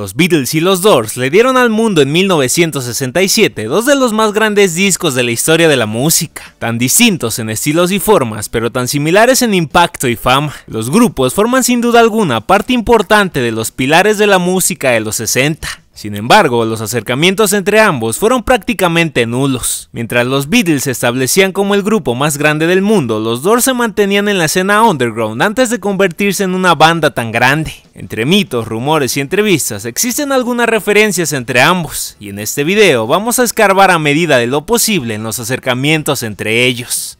Los Beatles y los Doors le dieron al mundo en 1967 dos de los más grandes discos de la historia de la música, tan distintos en estilos y formas, pero tan similares en impacto y fama. Los grupos forman sin duda alguna parte importante de los pilares de la música de los 60. Sin embargo, los acercamientos entre ambos fueron prácticamente nulos. Mientras los Beatles se establecían como el grupo más grande del mundo, los Doors se mantenían en la escena underground antes de convertirse en una banda tan grande. Entre mitos, rumores y entrevistas existen algunas referencias entre ambos, y en este video vamos a escarbar a medida de lo posible en los acercamientos entre ellos.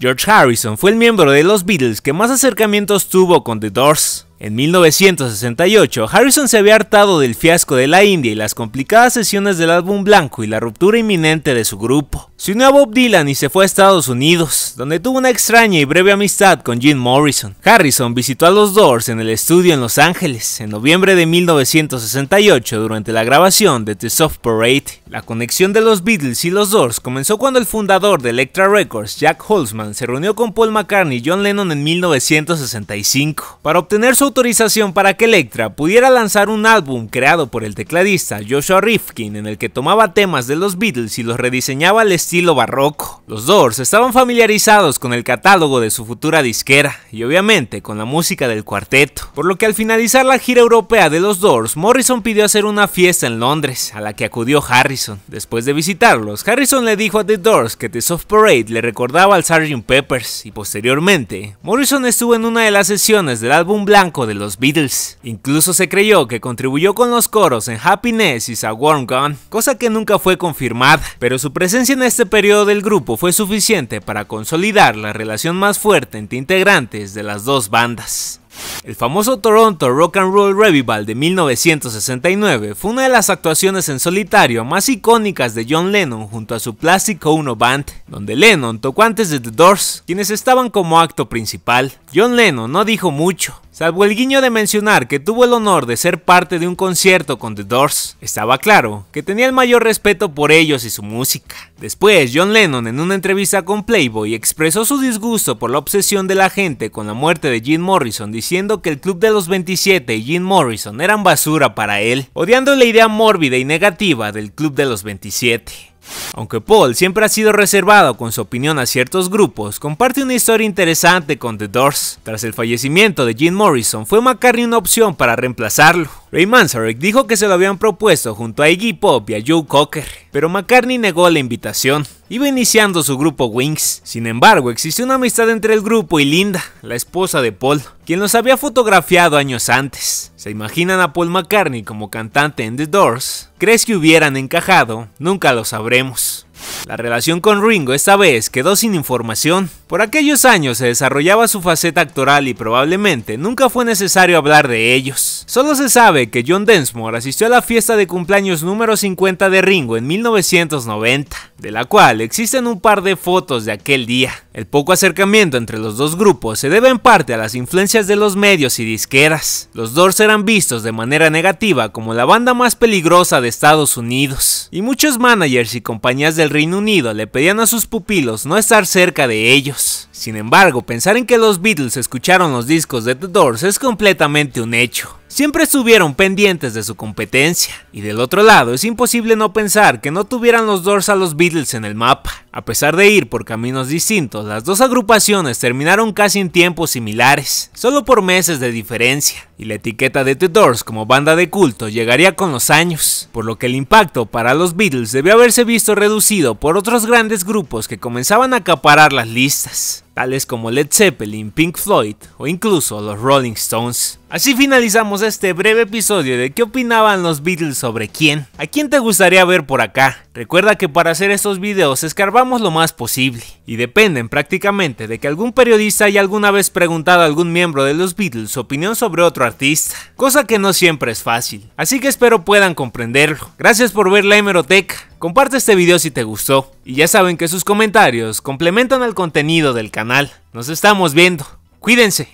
George Harrison fue el miembro de los Beatles que más acercamientos tuvo con The Doors. En 1968, Harrison se había hartado del fiasco de la India y las complicadas sesiones del álbum blanco y la ruptura inminente de su grupo. Se unió a Bob Dylan y se fue a Estados Unidos, donde tuvo una extraña y breve amistad con Jim Morrison. Harrison visitó a los Doors en el estudio en Los Ángeles en noviembre de 1968 durante la grabación de The Soft Parade. La conexión de los Beatles y los Doors comenzó cuando el fundador de Elektra Records, Jack Holzman, se reunió con Paul McCartney y John Lennon en 1965 para obtener su autorización para que Electra pudiera lanzar un álbum creado por el tecladista Joshua Rifkin en el que tomaba temas de los Beatles y los rediseñaba al estilo barroco. Los Doors estaban familiarizados con el catálogo de su futura disquera y obviamente con la música del cuarteto, por lo que al finalizar la gira europea de los Doors, Morrison pidió hacer una fiesta en Londres, a la que acudió Harrison. Después de visitarlos, Harrison le dijo a The Doors que The Soft Parade le recordaba al Sgt. Peppers y posteriormente, Morrison estuvo en una de las sesiones del álbum blanco de los Beatles. Incluso se creyó que contribuyó con los coros en Happiness y A Warm Gun, cosa que nunca fue confirmada, pero su presencia en este periodo del grupo fue suficiente para consolidar la relación más fuerte entre integrantes de las dos bandas. El famoso Toronto Rock and Roll Revival de 1969 fue una de las actuaciones en solitario más icónicas de John Lennon junto a su Plastic Ono Band, donde Lennon tocó antes de The Doors, quienes estaban como acto principal. John Lennon no dijo mucho, Salvo el guiño de mencionar que tuvo el honor de ser parte de un concierto con The Doors, estaba claro que tenía el mayor respeto por ellos y su música. Después, John Lennon en una entrevista con Playboy expresó su disgusto por la obsesión de la gente con la muerte de Jim Morrison diciendo que el Club de los 27 y Jim Morrison eran basura para él, odiando la idea mórbida y negativa del Club de los 27. Aunque Paul siempre ha sido reservado con su opinión a ciertos grupos, comparte una historia interesante con The Doors. Tras el fallecimiento de Jim Morrison, fue McCartney una opción para reemplazarlo. Ray Manzarek dijo que se lo habían propuesto junto a Iggy Pop y a Joe Cocker, pero McCartney negó la invitación. Iba iniciando su grupo Wings. Sin embargo, existió una amistad entre el grupo y Linda, la esposa de Paul, quien los había fotografiado años antes. ¿Se imaginan a Paul McCartney como cantante en The Doors? ¿Crees que hubieran encajado? Nunca lo sabremos. La relación con Ringo esta vez quedó sin información. Por aquellos años se desarrollaba su faceta actoral y probablemente nunca fue necesario hablar de ellos. Solo se sabe que John Densmore asistió a la fiesta de cumpleaños número 50 de Ringo en 1990 de la cual existen un par de fotos de aquel día. El poco acercamiento entre los dos grupos se debe en parte a las influencias de los medios y disqueras. Los dos eran vistos de manera negativa como la banda más peligrosa de Estados Unidos, y muchos managers y compañías del Reino Unido le pedían a sus pupilos no estar cerca de ellos. Sin embargo, pensar en que los Beatles escucharon los discos de The Doors es completamente un hecho. Siempre estuvieron pendientes de su competencia, y del otro lado es imposible no pensar que no tuvieran los Doors a los Beatles en el mapa. A pesar de ir por caminos distintos, las dos agrupaciones terminaron casi en tiempos similares, solo por meses de diferencia, y la etiqueta de The Doors como banda de culto llegaría con los años, por lo que el impacto para los Beatles debió haberse visto reducido por otros grandes grupos que comenzaban a acaparar las listas tales como Led Zeppelin, Pink Floyd o incluso los Rolling Stones. Así finalizamos este breve episodio de qué opinaban los Beatles sobre quién, a quién te gustaría ver por acá. Recuerda que para hacer estos videos escarbamos lo más posible y dependen prácticamente de que algún periodista haya alguna vez preguntado a algún miembro de los Beatles su opinión sobre otro artista, cosa que no siempre es fácil. Así que espero puedan comprenderlo. Gracias por ver la hemeroteca. Comparte este video si te gustó y ya saben que sus comentarios complementan al contenido del canal. Nos estamos viendo. Cuídense.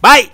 Bye.